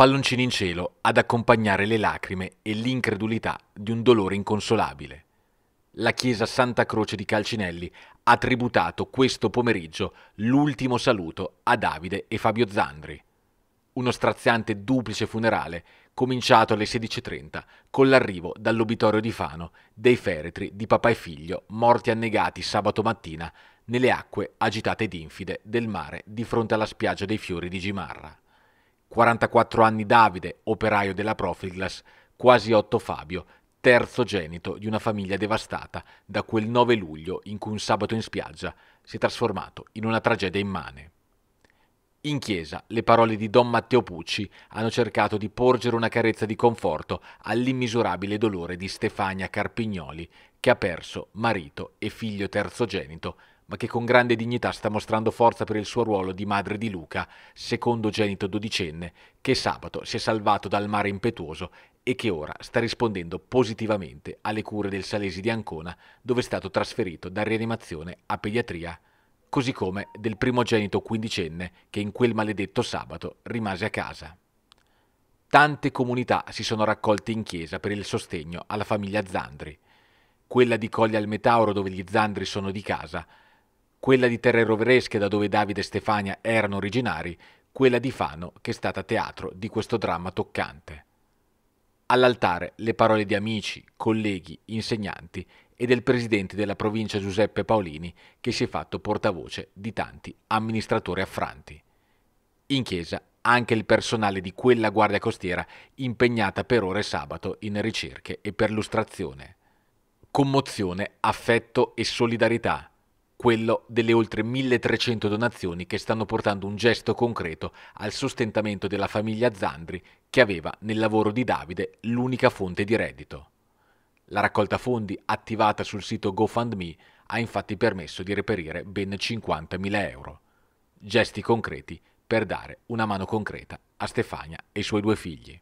palloncini in cielo ad accompagnare le lacrime e l'incredulità di un dolore inconsolabile. La chiesa Santa Croce di Calcinelli ha tributato questo pomeriggio l'ultimo saluto a Davide e Fabio Zandri. Uno straziante duplice funerale cominciato alle 16.30 con l'arrivo dall'obitorio di Fano dei feretri di papà e figlio morti annegati sabato mattina nelle acque agitate ed infide del mare di fronte alla spiaggia dei fiori di Gimarra. 44 anni Davide, operaio della Profiglas, quasi 8 Fabio, terzogenito di una famiglia devastata da quel 9 luglio in cui un sabato in spiaggia si è trasformato in una tragedia immane. In chiesa le parole di Don Matteo Pucci hanno cercato di porgere una carezza di conforto all'immisurabile dolore di Stefania Carpignoli, che ha perso marito e figlio terzogenito ma che con grande dignità sta mostrando forza per il suo ruolo di madre di Luca, secondogenito dodicenne, che sabato si è salvato dal mare impetuoso e che ora sta rispondendo positivamente alle cure del Salesi di Ancona, dove è stato trasferito da rianimazione a pediatria, così come del primogenito quindicenne che in quel maledetto sabato rimase a casa. Tante comunità si sono raccolte in chiesa per il sostegno alla famiglia Zandri. Quella di Colle al Metauro, dove gli Zandri sono di casa, quella di Terre Roveresche da dove Davide e Stefania erano originari, quella di Fano che è stata teatro di questo dramma toccante. All'altare le parole di amici, colleghi, insegnanti e del presidente della provincia Giuseppe Paolini che si è fatto portavoce di tanti amministratori affranti. In chiesa anche il personale di quella guardia costiera impegnata per ore sabato in ricerche e perlustrazione. Commozione, affetto e solidarietà quello delle oltre 1300 donazioni che stanno portando un gesto concreto al sostentamento della famiglia Zandri che aveva nel lavoro di Davide l'unica fonte di reddito. La raccolta fondi attivata sul sito GoFundMe ha infatti permesso di reperire ben 50.000 euro. Gesti concreti per dare una mano concreta a Stefania e i suoi due figli.